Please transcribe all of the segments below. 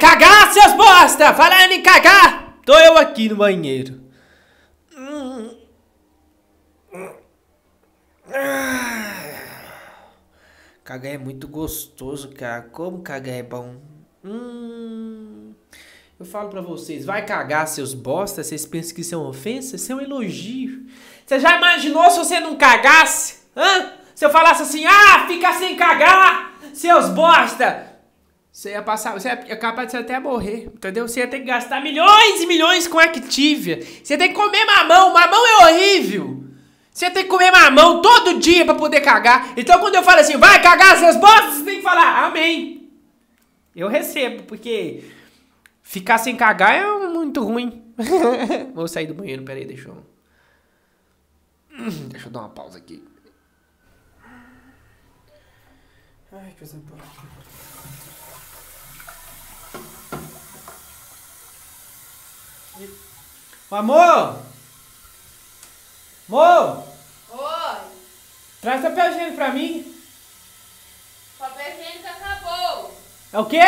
cagar, seus bosta! Falando em cagar, tô eu aqui no banheiro. Cagar é muito gostoso, cara. Como cagar é bom. Hum. Eu falo para vocês, vai cagar seus bosta, vocês pensam que isso é uma ofensa? Isso é um elogio. Você já imaginou se você não cagasse? Hã? Se eu falasse assim, ah, fica sem cagar, seus bosta! Você ia passar, você ia é capaz de até morrer, entendeu? Você ia ter que gastar milhões e milhões com Activia. Você ia ter que comer mamão, mamão é horrível. Você ia ter que comer mamão todo dia para poder cagar. Então quando eu falo assim, vai cagar seus botas, você tem que falar, amém. Eu recebo, porque ficar sem cagar é muito ruim. Vou sair do banheiro, peraí, deixa eu... Deixa eu dar uma pausa aqui. Ai, que coisa boa. Amor! Amor! Oi! Traz papel higiênico pra mim. Papel higiênico acabou. É o quê?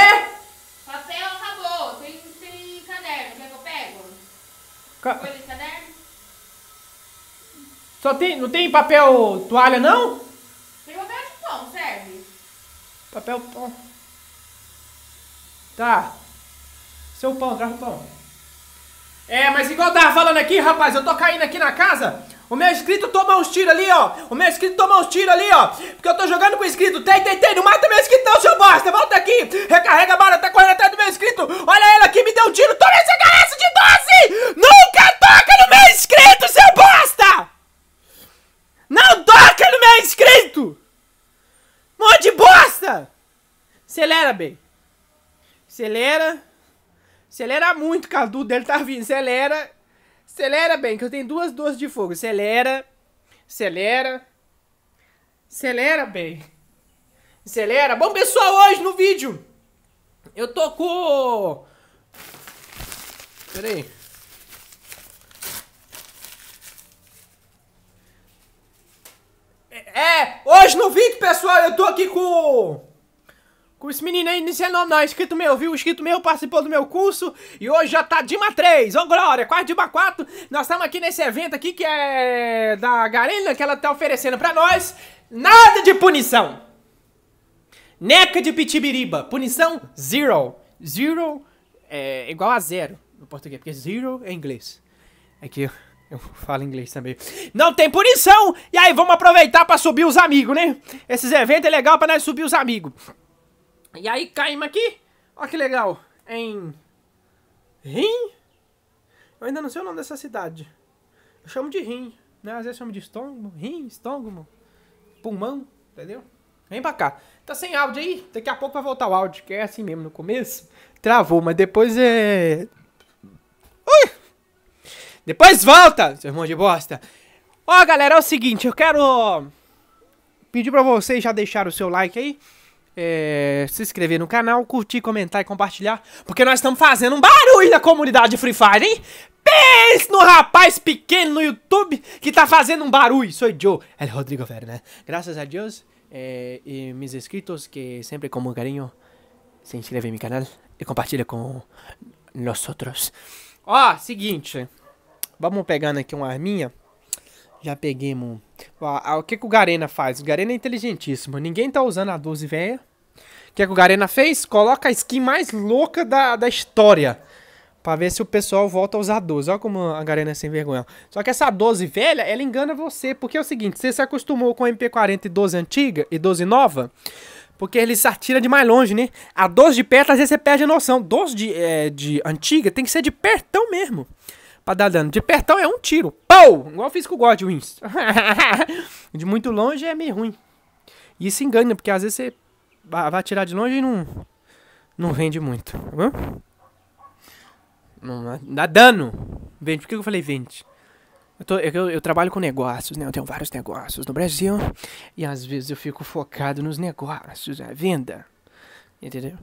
Papel acabou. Tem, tem caderno. Quer que eu pego? Ca... de caderno? Só tem... Não tem papel toalha, não? Tem papel de pão, serve. Papel pão. Tá. Seu pão, traz o pão. É, mas igual eu tava falando aqui, rapaz, eu tô caindo aqui na casa. O meu inscrito toma uns tiros ali, ó. O meu inscrito toma uns tiros ali, ó. Porque eu tô jogando com o inscrito. Tem, tem, tem. Não mata meu inscrito, não, seu bosta. Volta aqui. Recarrega a bala, tá correndo atrás do meu inscrito. Olha ele aqui, me deu um tiro. Acelera muito, Cadu, dele tá vindo. Acelera. Acelera bem, que eu tenho duas doces de fogo. Acelera. Acelera. Acelera bem. Acelera. Bom, pessoal, hoje no vídeo eu tô com... Pera aí. É, é, hoje no vídeo, pessoal, eu tô aqui com com esse menino aí, não sei nome não, é escrito inscrito meu, viu? Inscrito meu, participou do meu curso e hoje já tá Dima 3, ô oh, Glória, quase Dima 4. Nós estamos aqui nesse evento aqui que é da Garena, que ela tá oferecendo pra nós. Nada de punição! Neca de pitibiriba, punição zero. Zero é igual a zero no português, porque zero é inglês. É que eu, eu falo inglês também. Não tem punição! E aí, vamos aproveitar pra subir os amigos, né? Esses eventos é legal pra nós subir os amigos. E aí caímos aqui. Olha que legal. Em Rim. Eu ainda não sei o nome dessa cidade. Eu chamo de rim. Né? Às vezes chamo de estômago. Rim, estômago. Pulmão. Entendeu? Vem pra cá. Tá sem áudio aí? Daqui a pouco vai voltar o áudio, que é assim mesmo no começo. Travou, mas depois é. Ui! Depois volta, seu irmão de bosta. Ó, galera, é o seguinte, eu quero pedir pra vocês já deixar o seu like aí é, se inscrever no canal, curtir, comentar e compartilhar, porque nós estamos fazendo um barulho na comunidade Free Fire, hein? Pense no rapaz pequeno no YouTube que tá fazendo um barulho. Sou Joe, é Rodrigo Ferro, né? Graças a Deus é, e meus inscritos que sempre com muito carinho se inscrevem no canal e compartilham com nós outros. Ó, seguinte, vamos pegando aqui uma arminha. Já peguei, mano. O que, que o Garena faz? O Garena é inteligentíssimo. Ninguém tá usando a 12 velha. O que, que o Garena fez? Coloca a skin mais louca da, da história. Pra ver se o pessoal volta a usar a 12. Olha como a Garena é sem vergonha. Só que essa 12 velha, ela engana você. Porque é o seguinte, você se acostumou com a MP40 e 12 antiga e 12 nova. Porque eles atiram de mais longe, né? A 12 de perto, às vezes você perde a noção. 12 de, é, de antiga tem que ser de pertão mesmo pra dar dano. De pertão é um tiro. Pou! Igual eu fiz com o Godwins de muito longe é meio ruim. E isso engana, porque às vezes você vai atirar de longe e não, não vende muito. Tá bom? Não dá dano. Vende. Por que eu falei vende? Eu, tô, eu, eu, trabalho com negócios, né? Eu tenho vários negócios no Brasil. E às vezes eu fico focado nos negócios, a venda. Entendeu?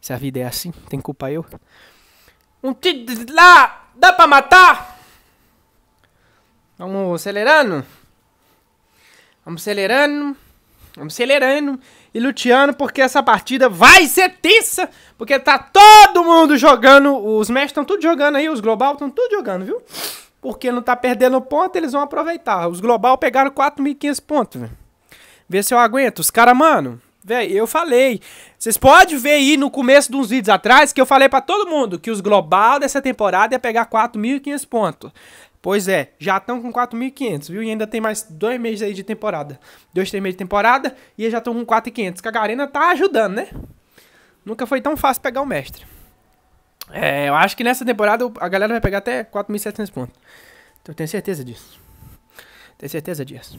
Se a vida é assim, tem culpa eu. Um tiro lá dá pra matar? Vamos acelerando. Vamos acelerando. Vamos acelerando e luteando, porque essa partida vai ser tensa, porque tá todo mundo jogando, os mestres estão tudo jogando aí, os global estão tudo jogando, viu? Porque não tá perdendo ponto, eles vão aproveitar. Os global pegaram 4.500 pontos, velho. Vê se eu aguento. Os caras, mano, Véi, eu falei. Vocês podem ver aí no começo de uns vídeos atrás que eu falei para todo mundo que os global dessa temporada ia é pegar 4.500 pontos. Pois é, já estão com 4.500, viu? E ainda tem mais dois meses aí de temporada. Dois, três meses de temporada e já estão com 4.500. Que a Garena tá ajudando, né? Nunca foi tão fácil pegar o mestre. É, eu acho que nessa temporada a galera vai pegar até 4.700 pontos. Então, eu tenho certeza disso. Tenho certeza disso.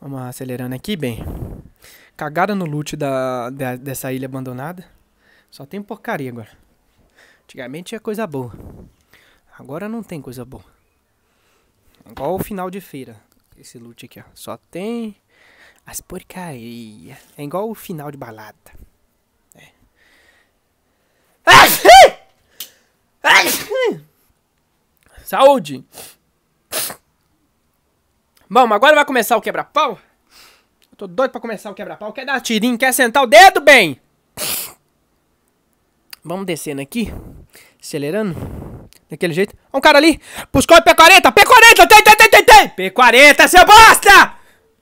Vamos acelerando aqui, bem. Cagaram no loot da, da, dessa ilha abandonada. Só tem porcaria agora. Antigamente tinha coisa boa. Agora não tem coisa boa. Igual o final de feira. Esse loot aqui, ó. Só tem as porcaria. É igual o final de balada. É. Saúde! Bom, agora vai começar o quebra-pau? Eu tô doido pra começar o quebra-pau. Quer dar tirinho? Quer sentar o dedo, bem? Vamos descendo aqui. Acelerando. Daquele jeito. Olha um cara ali. Buscou o P40. P40! Tem, tem, tem, tem, P40, seu bosta!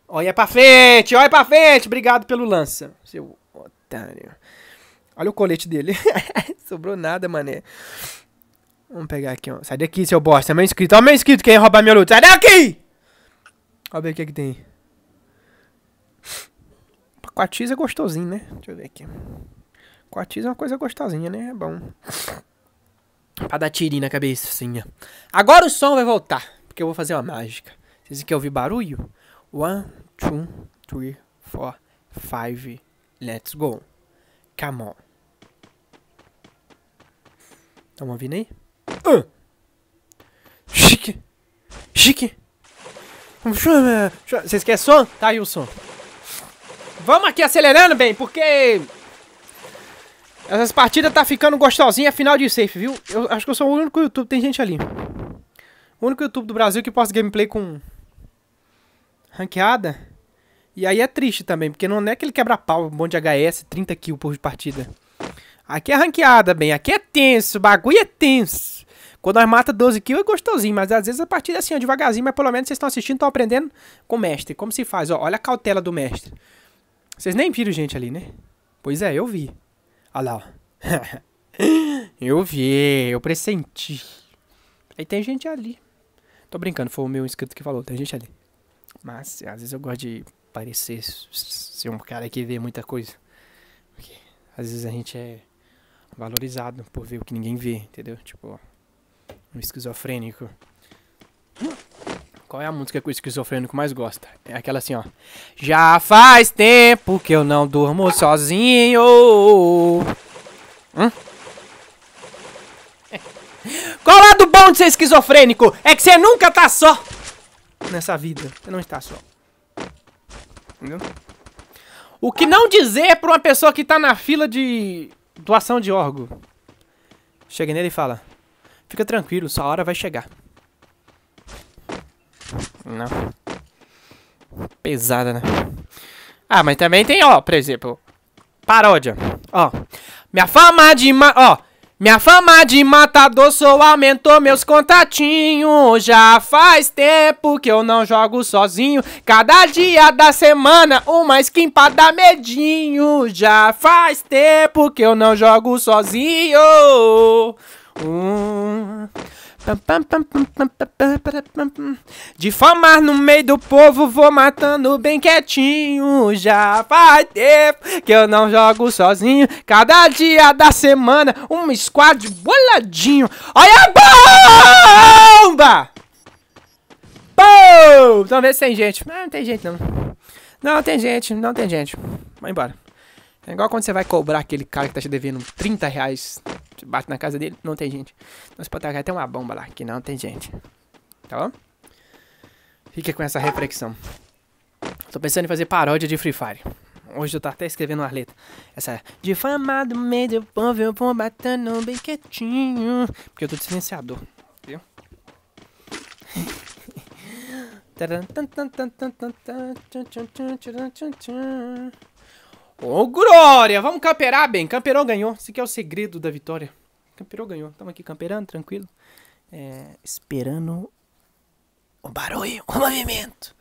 Olha pra frente, olha pra frente. Obrigado pelo lança, seu otário. Olha o colete dele. Sobrou nada, mané. Vamos pegar aqui, ó. Sai daqui, seu bosta. É meu inscrito. Olha meu inscrito quem roubar meu luta. Sai daqui! Olha o que que tem. Quatiz é gostosinho, né? Deixa eu ver aqui. Quatiz é uma coisa gostosinha, né? É bom. pra dar tirinho na cabecinha. Agora o som vai voltar. Porque eu vou fazer uma mágica. Vocês querem ouvir barulho? One, two, three, four, five. Let's go. Come on. Tão ouvindo aí? Uh! Chique! Chique! Vocês querem som? Tá aí o som. Vamos aqui acelerando, bem, porque... Essas partidas tá ficando gostosinha, é final de safe, viu? Eu acho que eu sou o único YouTube, tem gente ali. O único YouTube do Brasil que posta gameplay com... Ranqueada. E aí é triste também, porque não é aquele quebra-pau, um monte de HS, 30 kills por partida. Aqui é ranqueada, bem, aqui é tenso, o bagulho é tenso. Quando nós mata 12 kills é gostosinho, mas às vezes a partida é assim, ó, devagarzinho, mas pelo menos vocês estão assistindo, estão aprendendo com o mestre. Como se faz, ó, olha a cautela do mestre. Vocês nem viram gente ali, né? Pois é, eu vi. Olha lá, ó. eu vi, eu pressenti. Aí tem gente ali. Tô brincando, foi o meu inscrito que falou, tem gente ali. Mas às vezes eu gosto de parecer ser um cara que vê muita coisa. Porque às vezes a gente é valorizado por ver o que ninguém vê, entendeu? Tipo, um esquizofrênico. Qual é a música que o esquizofrênico mais gosta? É aquela assim, ó. Já faz tempo que eu não durmo sozinho. Hum? Qual é o lado bom de ser esquizofrênico? É que você nunca tá só. Nessa vida, você não está só. Entendeu? O que não dizer pra uma pessoa que tá na fila de doação de órgão? Chega nele e fala: Fica tranquilo, sua hora vai chegar. Não. Pesada, né? Ah, mas também tem, ó, por exemplo, paródia. Ó, minha fama de ma ó, minha fama de matador só aumentou meus contatinhos. Já faz tempo que eu não jogo sozinho. Cada dia da semana, uma skin pra dar medinho. Já faz tempo que eu não jogo sozinho. Hum. De no meio do povo, vou matando bem quietinho. Já faz tempo que eu não jogo sozinho. Cada dia da semana, um squad boladinho. Olha a bomba! Pou! Vamos ver se tem gente. não tem gente não. Não tem gente, não tem gente. Vai embora. É igual quando você vai cobrar aquele cara que tá te devendo 30 reais, bate na casa dele, não tem gente. Nós então, pode tacar até uma bomba lá, que não tem gente. Tá bom? Fica com essa reflexão. Tô pensando em fazer paródia de Free Fire. Hoje eu tô até escrevendo uma letra. Essa difamado meio do povo, eu vou batendo bem quietinho. Porque eu tô de silenciador, viu? Ô, oh, Glória! Vamos camperar, bem. Camperou, ganhou. Esse aqui é o segredo da vitória. Camperou, ganhou. Estamos aqui camperando, tranquilo. É, esperando o barulho, o movimento.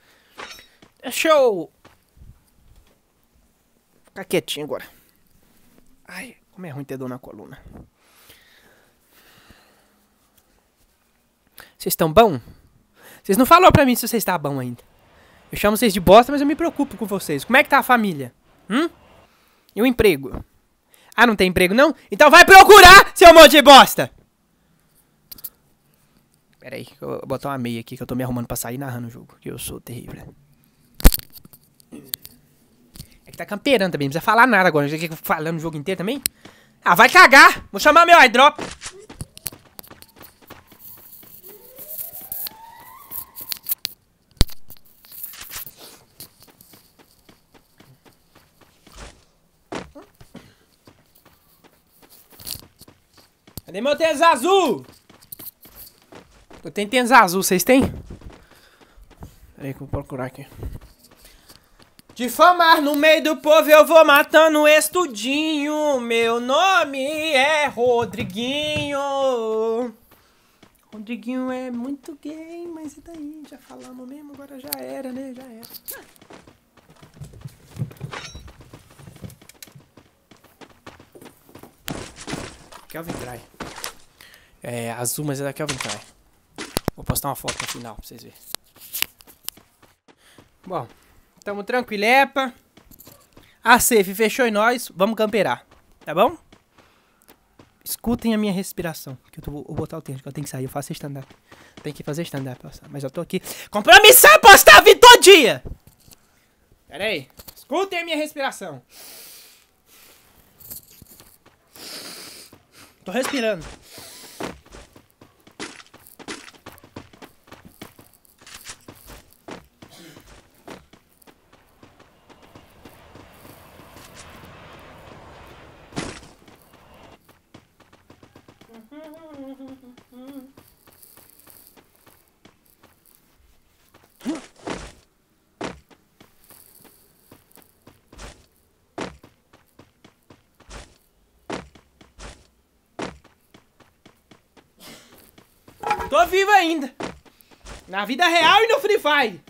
É show. eu... Ficar quietinho agora. Ai, como é ruim ter dor na coluna. Vocês estão bom? Vocês não falaram pra mim se vocês estão tá bom ainda. Eu chamo vocês de bosta, mas eu me preocupo com vocês. Como é que tá a família? Hum? E o um emprego? Ah, não tem emprego não? Então vai procurar, seu monte de bosta! Pera aí, eu vou botar uma meia aqui que eu tô me arrumando pra sair narrando o jogo. Que eu sou terrível. É que tá camperando também, não precisa falar nada agora. Já que falando o jogo inteiro também. Ah, vai cagar! Vou chamar meu iDrop. Tem meu tênis azul! Eu tenho tênis azul, vocês têm? Pera aí que eu vou procurar aqui. Difamar no meio do povo, eu vou matando estudinho. Meu nome é Rodriguinho. Rodriguinho é muito gay, mas e daí? Já falamos mesmo, agora já era, né? Já era. Kelvin Dry. É azul, mas é da Calvin Klein. Vou postar uma foto no final pra vocês verem. Bom, tamo tranquilepa. A safe fechou e nós vamos camperar, tá bom? Escutem a minha respiração, que eu tô, vou botar o tempo, que eu tenho que sair, eu faço stand-up. Tem que fazer stand-up, mas eu tô aqui. Compromissão é postar vídeo todo dia! Pera aí, escutem a minha respiração. Tô respirando. Tô vivo ainda. Na vida real e no Free Fire.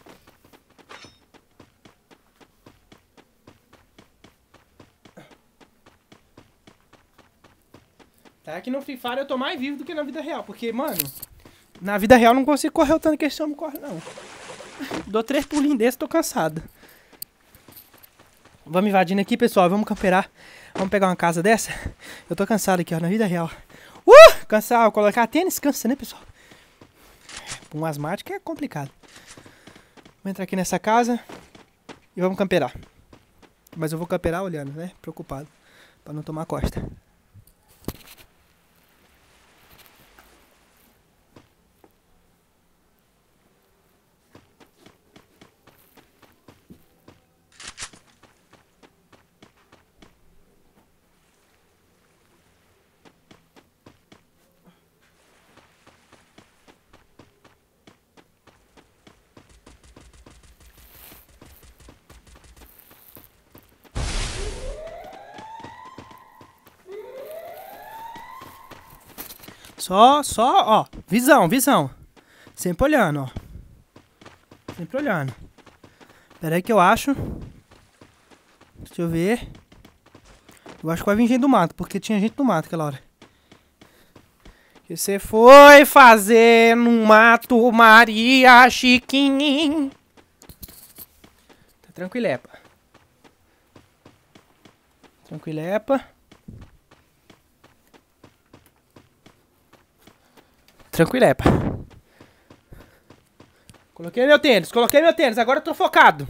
Tá que no Free Fire eu tô mais vivo do que na vida real, porque, mano, na vida real eu não consigo correr o tanto que esse homem corre, não. Dou três pulinhos desse, tô cansado. Vamos invadindo aqui, pessoal, vamos camperar. Vamos pegar uma casa dessa? Eu tô cansado aqui, ó, na vida real. Uh! Cansar, colocar tênis, cansa, né, pessoal? Tipo, um asmático é complicado. Vamos entrar aqui nessa casa e vamos camperar. Mas eu vou camperar olhando, né? Preocupado. Pra não tomar costa. Só, só, ó. Visão, visão. Sempre olhando, ó. Sempre olhando. Pera aí que eu acho. Deixa eu ver. Eu acho que vai vir gente do mato, porque tinha gente do mato aquela hora. Que você foi fazer no mato, Maria Chiquinho. Tá Tranquilo, Tranquilepa. Tranquilepa. Coloquei meu tênis, coloquei meu tênis, agora eu tô focado.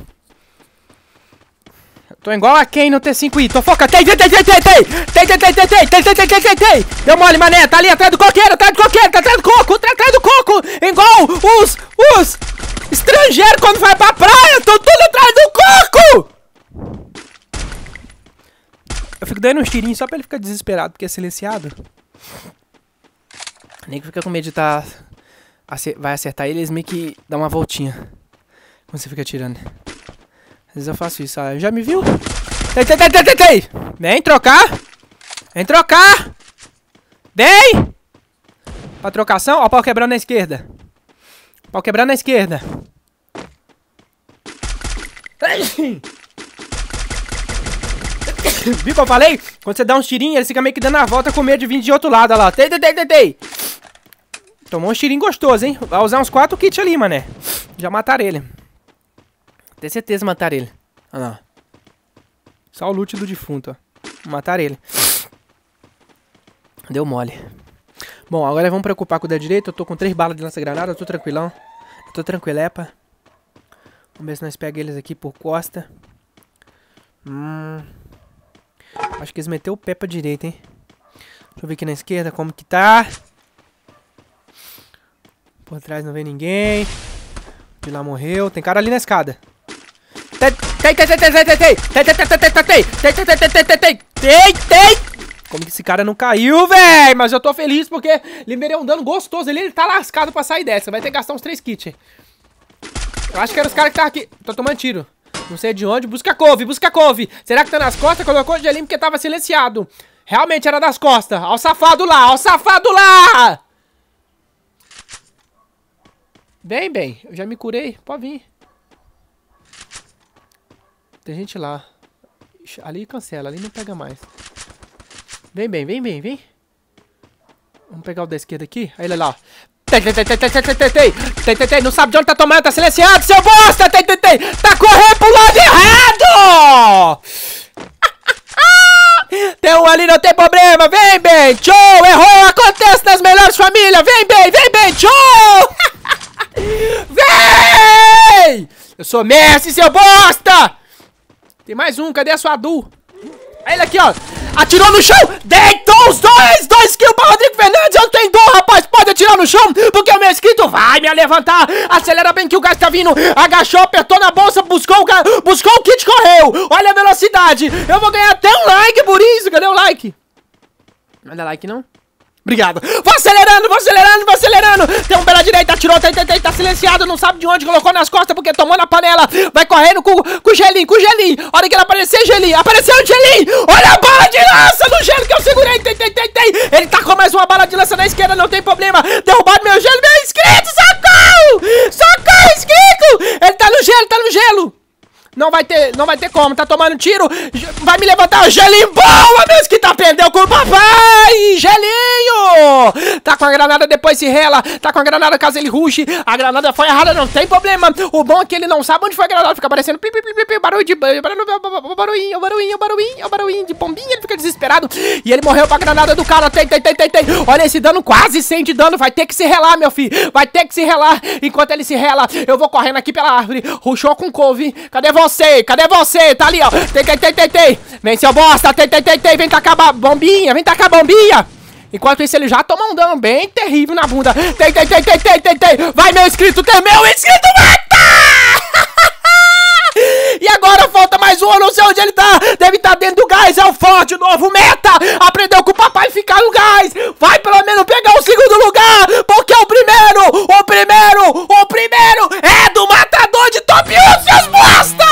tô igual a quem no T5i, tô focado. Tem, tem, tem, tem, tem, tem, tem, tem, tem, tem, tem, tem, tem, tem, tem, tem. Deu mole, mané, tá ali atrás do coqueiro, atrás do coqueiro, tá atrás do coco, tá atrás do coco. Igual os, os estrangeiros quando vai pra praia, tô tudo atrás do coco. Eu fico dando uns tirinhos só pra ele ficar desesperado porque é silenciado. Nem que fica com medo de tá. Vai acertar eles meio que dá uma voltinha. Quando você fica atirando. Às vezes eu faço isso. Ah, já me viu? Tei, tei, tei, tei, tei! Vem trocar! Vem trocar! Vem! Pra trocação. Ó, o pau quebrando na esquerda. Pau quebrando na esquerda. Viu que eu falei? Quando você dá um tirinho, ele fica meio que dando a volta com medo de vir de outro lado. Olha lá. Tei, tei, tei, tei! Tomou um xirim gostoso, hein? Vai usar uns quatro kits ali, mané. Já mataram ele. Tem certeza matar ele. Olha lá. Só o loot do defunto, ó. Matar ele. Deu mole. Bom, agora vamos preocupar com o da direita. Eu tô com três balas de lança-granada, eu tô tranquilão. Eu tô tranquilepa. É, vamos ver se nós pegamos eles aqui por costa. Hum. Acho que eles meteu o pé pra direita, hein? Deixa eu ver aqui na esquerda como que tá. Por trás não vem ninguém. De lá morreu. Tem cara ali na escada. Tem, tem, tem, tem, tem, tem, tem, tem, tem, tem, tem, tem, tem, tem, tem, tem, tem. Como que esse cara não caiu, véi? Mas eu tô feliz porque liberei um dano gostoso. Ele, ele tá lascado pra sair dessa. Vai ter que gastar uns três kits. Eu acho que era os caras que estavam aqui. Tô tomando tiro. Não sei de onde. Busca couve, busca couve. Será que tá nas costas? Colocou o gelinho porque tava silenciado. Realmente era das costas. Ao safado lá, ao safado lá! Vem, bem. Eu já me curei. Pode vir. Tem gente lá. Ali cancela. Ali não pega mais. Vem, bem. Vem, bem. Vem. Vamos pegar o da esquerda aqui. Aí ele lá. Tem, tem, tem, tem, tem, tem, tem, tem, tem, tem, Não sabe de onde tá tomando. Tá silenciado, seu bosta. Tem, tem, tem. Tá correndo pro lado errado. Tem um ali, não tem problema. Vem, bem. Tchau. Errou. Acontece nas melhores famílias. Vem, bem. Vem. Sou Messi, seu bosta! Tem mais um, cadê a sua Du? Ele aqui, ó. Atirou no chão, deitou os dois, dois kills pra Rodrigo Fernandes, eu não tenho dor, rapaz, pode atirar no chão, porque o meu inscrito vai me levantar, acelera bem que o gás tá vindo, agachou, apertou na bolsa, buscou o, ga... buscou o kit, correu, olha a velocidade, eu vou ganhar até um like por isso, cadê o like? Não dá like não? Obrigado. Vou acelerando, vou acelerando, vou acelerando. Tem um pela direita, tirou, tá, tá, tá, tá silenciado, não sabe de onde, colocou nas costas porque tomou na panela. Vai correndo com, com o gelinho, com o gelinho. Olha que ele apareceu, gelinho. Apareceu o gelinho. Olha a bala de lança no gelo que eu segurei. Tem, tem, tem, tem. Ele tacou tá mais uma bala de lança na esquerda, não tem problema. Derrubado meu gelo, meu inscrito, socorro! Socorro, inscrito! Ele tá no gelo, tá no gelo. Não vai ter, não vai ter como, tá tomando tiro. Vai me levantar, gelinho boa, meus que tá prendeu com o papai, gelinho. Tá com a granada, depois se rela, tá com a granada caso ele ruxe. A granada foi errada, não tem problema. O bom é que ele não sabe onde foi a granada, fica aparecendo pip, pip, pip, barulho de barulho, barulhinho, barulhinho, barulhinho, barulhinho de pombinha fica desesperado. E ele morreu pra granada do cara. Tem, tem, tem, tem, tem. Olha esse dano, quase 100 de dano. Vai ter que se relar, meu filho. Vai ter que se relar. Enquanto ele se rela, eu vou correndo aqui pela árvore. Ruxou com couve. Cadê você? Cadê você? Tá ali, ó. Tem, tem, tem, tem, tem. Vem, seu bosta. Tem, tem, tem, tem. Vem tacar a bombinha. Vem tacar a bombinha. Enquanto isso, ele já toma um dano bem terrível na bunda. Tem, tem, tem, tem, tem, tem, tem. Vai, meu inscrito. Tem meu inscrito, vai! agora falta mais um, eu não sei onde ele tá. Deve estar tá dentro do gás, é o Ford, o novo meta. Aprendeu com o papai ficar no gás. Vai pelo menos pegar o segundo lugar, porque é o primeiro, o primeiro, o primeiro é do matador de top 1, seus bosta!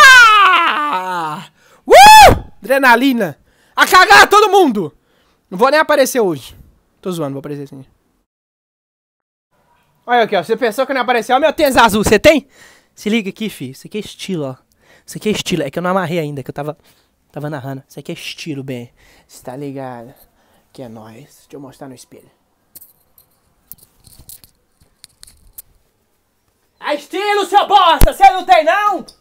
Uh! Adrenalina. A cagar todo mundo. Não vou nem aparecer hoje. Tô zoando, vou aparecer sim. Olha aqui, ó. Você pensou que não ia aparecer? Olha meu tênis azul, você tem? Se liga aqui, fi. Isso aqui é estilo, ó. Isso aqui é estilo. É que eu não amarrei ainda, que eu tava, tava narrando. Isso aqui é estilo, bem. Você tá ligado? Que é nóis. Deixa eu mostrar no espelho. É estilo, seu bosta! Você não tem, não?